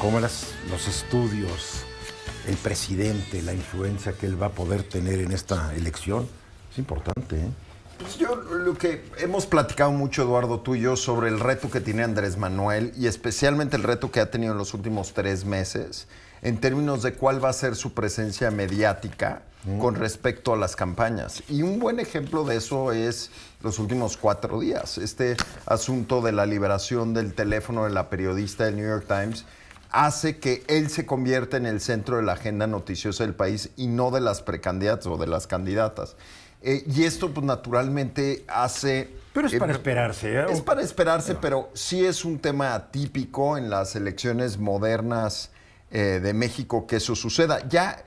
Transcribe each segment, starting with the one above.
cómo los estudios, el presidente, la influencia que él va a poder tener en esta elección. Es importante, ¿eh? Pues yo lo que hemos platicado mucho, Eduardo, tú y yo, sobre el reto que tiene Andrés Manuel y especialmente el reto que ha tenido en los últimos tres meses en términos de cuál va a ser su presencia mediática mm. con respecto a las campañas. Y un buen ejemplo de eso es los últimos cuatro días, este asunto de la liberación del teléfono de la periodista del New York Times hace que él se convierta en el centro de la agenda noticiosa del país y no de las precandidatas o de las candidatas. Eh, y esto, pues, naturalmente hace... Pero es para esperarse. ¿eh? Es para esperarse, pero sí es un tema atípico en las elecciones modernas eh, de México que eso suceda. Ya,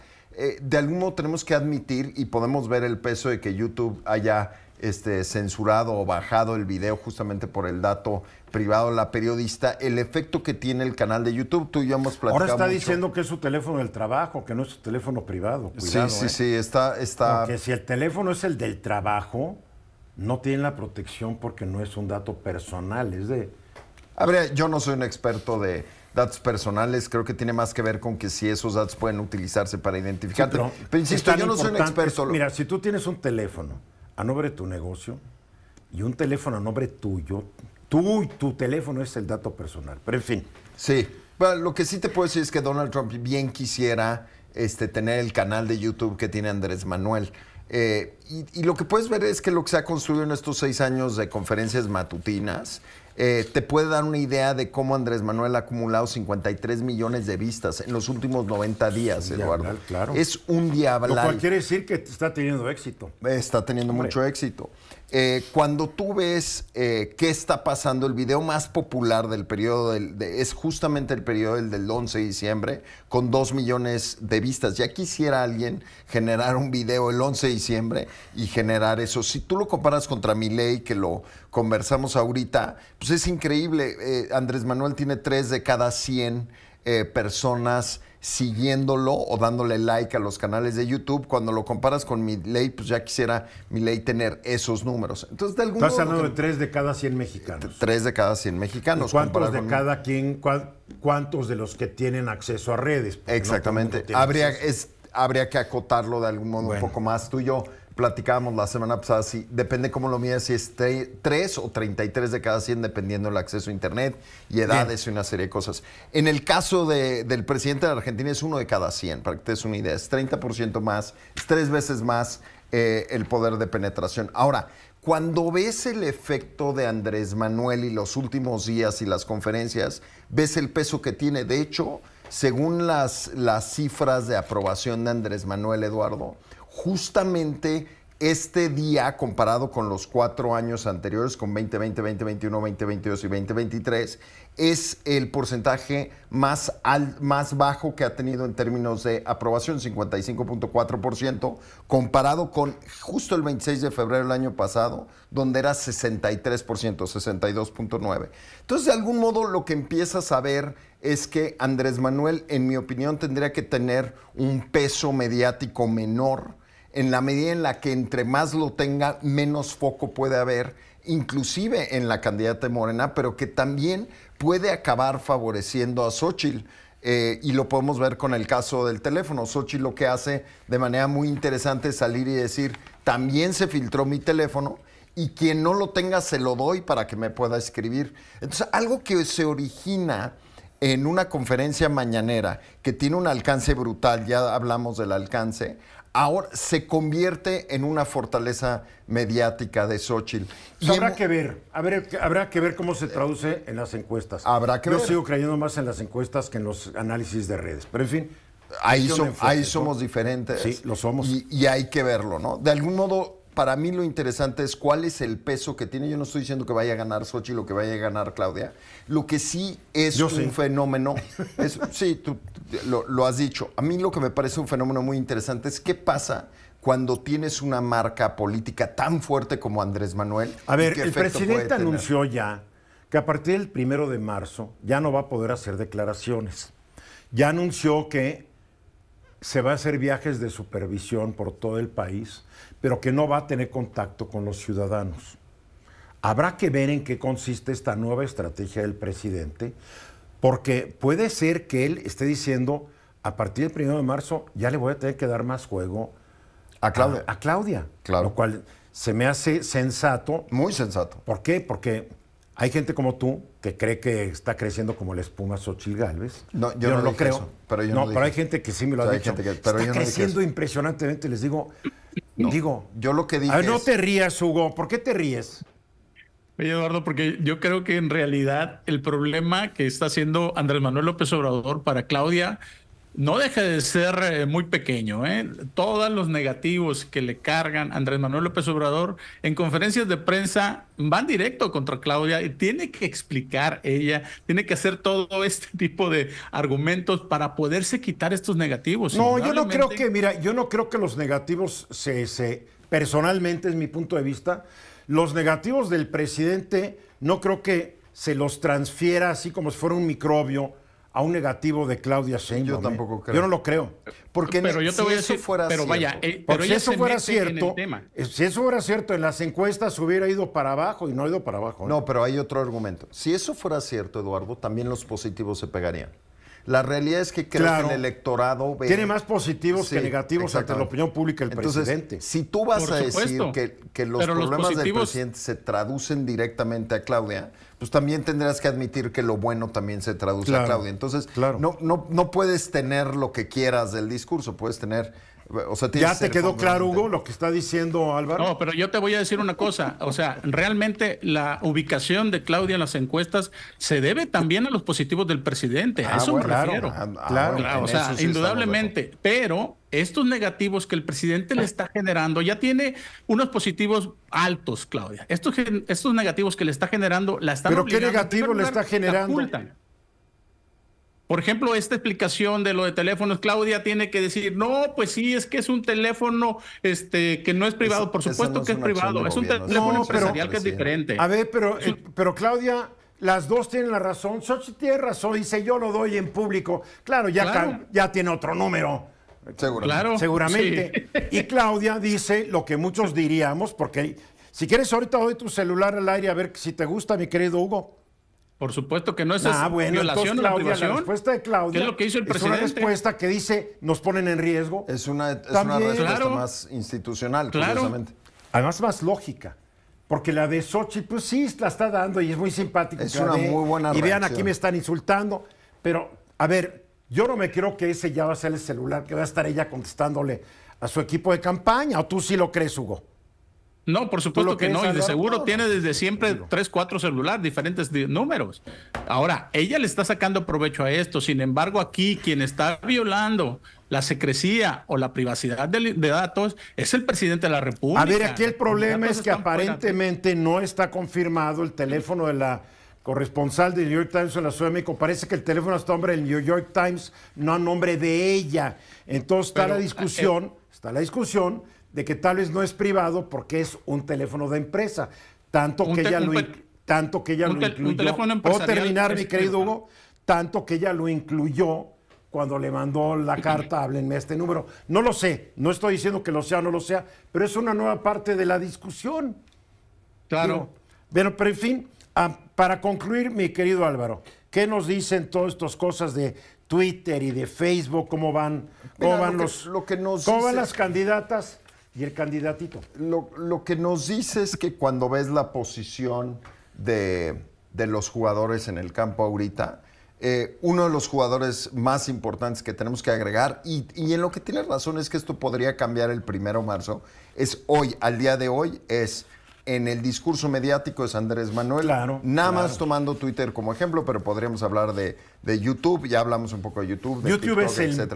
de algún modo, tenemos que admitir y podemos ver el peso de que YouTube haya este, censurado o bajado el video justamente por el dato privado la periodista, el efecto que tiene el canal de YouTube. Tú y hemos platicado. Ahora está diciendo que es su teléfono del trabajo, que no es su teléfono privado. sí, sí, ¿eh? sí, está, está. Porque si el teléfono es el del trabajo, no tiene la protección porque no es un dato personal, es de. A ver, yo no soy un experto de datos personales, creo que tiene más que ver con que si esos datos pueden utilizarse para identificarte. pero, pero, insisto, yo no soy un experto. Mira, si tú tienes un teléfono a nombre de tu negocio y un teléfono a nombre tuyo, tu teléfono es el dato personal. Pero en fin. Sí. lo que sí te puedo decir es que Donald Trump bien quisiera este, tener el canal de YouTube que tiene Andrés Manuel. Eh, y, lo que puedes ver es que lo que se ha construido en estos seis años de conferencias matutinas eh, te puede dar una idea de cómo Andrés Manuel ha acumulado 53 millones de vistas en los últimos 90 días, Eduardo. Es un diablo. Lo cual quiere decir que está teniendo éxito. Está teniendo mucho éxito. Eh, cuando tú ves eh, qué está pasando, el video más popular del periodo es justamente el periodo del, 11 de diciembre, con dos millones de vistas. Ya quisiera alguien generar un video el 11 de diciembre y generar eso. Si tú lo comparas contra mi ley, que lo conversamos ahorita, pues es increíble. Eh, Andrés Manuel tiene tres de cada 100 eh, personas siguiéndolo o dándole like a los canales de YouTube. Cuando lo comparas con mi ley, pues ya quisiera mi ley tener esos números. Entonces, de algún Estás de 3 de cada 100 mexicanos. tres de cada 100 mexicanos. ¿Cuántos de cada quien, cuántos de los que tienen acceso a redes? Exactamente. habría, es, habría que acotarlo de algún modo un poco más. tuyo y platicábamos la semana pasada, si, depende cómo lo mides, si es 3 o 33 de cada 100, dependiendo el acceso a Internet y edades y una serie de cosas. En el caso del presidente de la Argentina es uno de cada 100, para que te des una idea, es 30% más, es tres veces más eh, el poder de penetración. Ahora, cuando ves el efecto de Andrés Manuel y los últimos días y las conferencias, ves el peso que tiene. De hecho, según las, las cifras de aprobación de Andrés Manuel Eduardo, justamente este día comparado con los cuatro años anteriores, con 2020, 2021, 2022 y 2023, es el porcentaje más, más bajo que ha tenido en términos de aprobación, 55.4%, comparado con justo el 26 de febrero del año pasado, donde era 63%, 62.9%. Entonces, de algún modo, lo que empiezas a ver es que Andrés Manuel, en mi opinión, tendría que tener un peso mediático menor en la medida en la que entre más lo tenga, menos foco puede haber, inclusive en la candidata de Morena, pero que también puede acabar favoreciendo a Xochitl. Eh, y lo podemos ver con el caso del teléfono. Xochitl lo que hace de manera muy interesante es salir y decir, también se filtró mi teléfono y quien no lo tenga se lo doy para que me pueda escribir. Entonces, algo que se origina en una conferencia mañanera que tiene un alcance brutal, ya hablamos del alcance, ahora se convierte en una fortaleza mediática de Xochitl. habrá que ver, habrá que ver cómo se traduce en las encuestas. Habrá que Yo sigo creyendo más en las encuestas que en los análisis de redes, pero en fin. Ahí, somos diferentes. Sí, lo somos. y hay que verlo, ¿no? De algún modo, para mí lo interesante es cuál es el peso que tiene. Yo no estoy diciendo que vaya a ganar Sochi, lo que vaya a ganar Claudia. Lo que sí es un fenómeno. sí, tú lo, lo has dicho. A mí lo que me parece un fenómeno muy interesante es qué pasa cuando tienes una marca política tan fuerte como Andrés Manuel. A ver, el presidente anunció ya que a partir del primero de marzo ya no va a poder hacer declaraciones. Ya anunció que se va a hacer viajes de supervisión por todo el país, pero que no va a tener contacto con los ciudadanos. Habrá que ver en qué consiste esta nueva estrategia del presidente, porque puede ser que él esté diciendo, a partir del 1 de marzo ya le voy a tener que dar más juego a Claudia. lo cual se me hace sensato. Muy sensato. ¿Por qué? Porque hay gente como tú que cree que está creciendo como la espuma Xochitl Galvez. No, yo, no, lo creo. pero yo no, pero hay gente que sí me lo ha dicho. está creciendo impresionantemente, les digo. Digo. Yo lo que dije. no te rías, Hugo. ¿Por qué te ríes? Eduardo, porque yo creo que en realidad el problema que está haciendo Andrés Manuel López Obrador para Claudia no deja de ser eh, muy pequeño. ¿eh? Todos los negativos que le cargan Andrés Manuel López Obrador en conferencias de prensa van directo contra Claudia y tiene que explicar ella, tiene que hacer todo este tipo de argumentos para poderse quitar estos negativos. No, yo no creo que, mira, yo no creo que los negativos se, se, personalmente es mi punto de vista, los negativos del presidente no creo que se los transfiera así como si fuera un microbio a un negativo de Claudia pues Sheinbaum. Yo ¿eh? tampoco creo. Yo no lo creo. Porque pero yo si eso fuera pero cierto, vaya, eh, pero si eso fuera cierto, si eso fuera cierto, en las encuestas hubiera ido para abajo y no ha ido para abajo. ¿eh? No, pero hay otro argumento. Si eso fuera cierto, Eduardo, también los positivos se pegarían. La realidad es que creo que el electorado Tiene más positivos que negativos ante la opinión pública el presidente. Si tú vas a decir que, que los problemas del presidente se traducen directamente a Claudia, pues también tendrás que admitir que lo bueno también se traduce a Claudia. Entonces, claro. no, no, no puedes tener lo que quieras del discurso, puedes tener ya te quedó claro, Hugo, lo que está diciendo Álvaro. No, pero yo te voy a decir una cosa. O sea, realmente la ubicación de Claudia en las encuestas se debe también a los positivos del presidente. A ah, eso me refiero. Ah, ah, claro, claro, indudablemente. Pero estos negativos que el presidente le está generando, ya tiene unos positivos altos, Claudia. Estos, estos negativos que le está generando, la están ¿Pero qué negativo le está generando? Por ejemplo, esta explicación de lo de teléfonos, Claudia tiene que decir, no, pues sí, es que es un teléfono este, que no es privado. Por supuesto que es, privado, es un teléfono empresarial pero, que es diferente. A ver, pero, eh, pero Claudia, las dos tienen la razón. Xochitl tiene razón, dice yo lo doy en público. Claro, ya, ya tiene otro número. Seguramente. Seguramente. Y Claudia dice lo que muchos diríamos, porque si quieres ahorita doy tu celular al aire a ver si te gusta, mi querido Hugo. Por supuesto que no es ah, violación la respuesta de Claudia es que una respuesta que dice nos ponen en riesgo. Es una, respuesta más institucional, curiosamente. Además, más lógica. Porque la de Sochi, pues sí, la está dando y es muy simpática. Es una muy buena Y vean, aquí me están insultando. Pero, a ver, yo no me quiero que ese ya va a ser el celular que va a estar ella contestándole a su equipo de campaña. ¿O tú sí lo crees, Hugo? No, por supuesto que, no. Y de seguro tiene desde siempre tres, cuatro celulares, diferentes números. Ahora, ella le está sacando provecho a esto. Sin embargo, aquí quien está violando la secrecía o la privacidad de, datos es el presidente de la República. A ver, aquí el problema es que aparentemente no está confirmado el teléfono de la corresponsal del New York Times en la Ciudad de México. Parece que el teléfono está a nombre del New York Times, no a nombre de ella. Entonces está la eh, discusión, está la discusión de que tal vez no es privado porque es un teléfono de empresa. Tanto que ella lo, tanto que incluyó. Puedo oh, terminar, mi querido Hugo, tanto que ella lo incluyó cuando le mandó la carta, háblenme este número. No lo sé, no estoy diciendo que lo sea o no lo sea, pero es una nueva parte de la discusión. Claro. Pero, pero en fin, ah, para concluir, mi querido Álvaro, ¿qué nos dicen todas estas cosas de Twitter y de Facebook? ¿Cómo van, los, cómo van las candidatas? ¿Y el candidatito? Lo, que nos dice es que cuando ves la posición de, los jugadores en el campo ahorita, eh, uno de los jugadores más importantes que tenemos que agregar, y, y en lo que tienes razón es que esto podría cambiar el primero de marzo, es hoy, al día de hoy, es en el discurso mediático es Andrés Manuel. Nada más tomando Twitter como ejemplo, pero podríamos hablar de, YouTube. Ya hablamos un poco de YouTube. De YouTube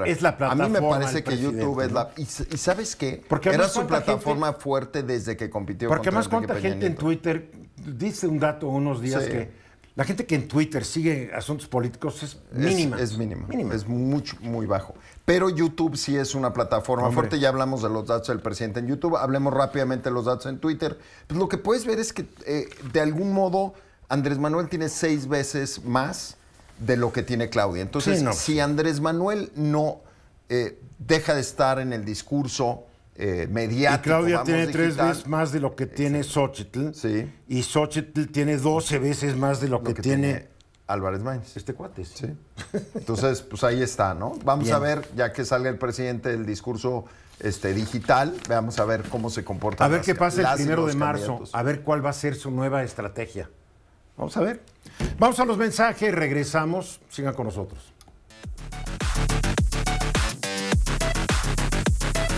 es, la plataforma. A mí me parece que YouTube es la. Y, sabes qué? Porque Era su plataforma fuerte desde que compitió Porque más ¿cuánta gente en Twitter dice un dato unos días que la gente que en Twitter sigue asuntos políticos es mínima. Es, mínima, Es mucho, muy bajo. Pero YouTube sí es una plataforma fuerte. Ya hablamos de los datos del presidente en YouTube. Hablemos rápidamente de los datos en Twitter. Pues lo que puedes ver es que, eh, de algún modo, Andrés Manuel tiene seis veces más de lo que tiene Claudia. Entonces, si Andrés Manuel no eh, deja de estar en el discurso eh, y Claudia tiene tres veces más de lo que tiene Xochitl. Sí. Y Xochitl tiene 12 veces más de lo, que, tiene, Álvarez Mainz. Este cuate, sí. Entonces, pues ahí está, ¿no? Vamos a ver, ya que salga el presidente del discurso este, digital, veamos a ver cómo se comporta. A ver qué pasa el primero de marzo, a ver cuál va a ser su nueva estrategia. Vamos a ver. Vamos a los mensajes, regresamos, sigan con nosotros.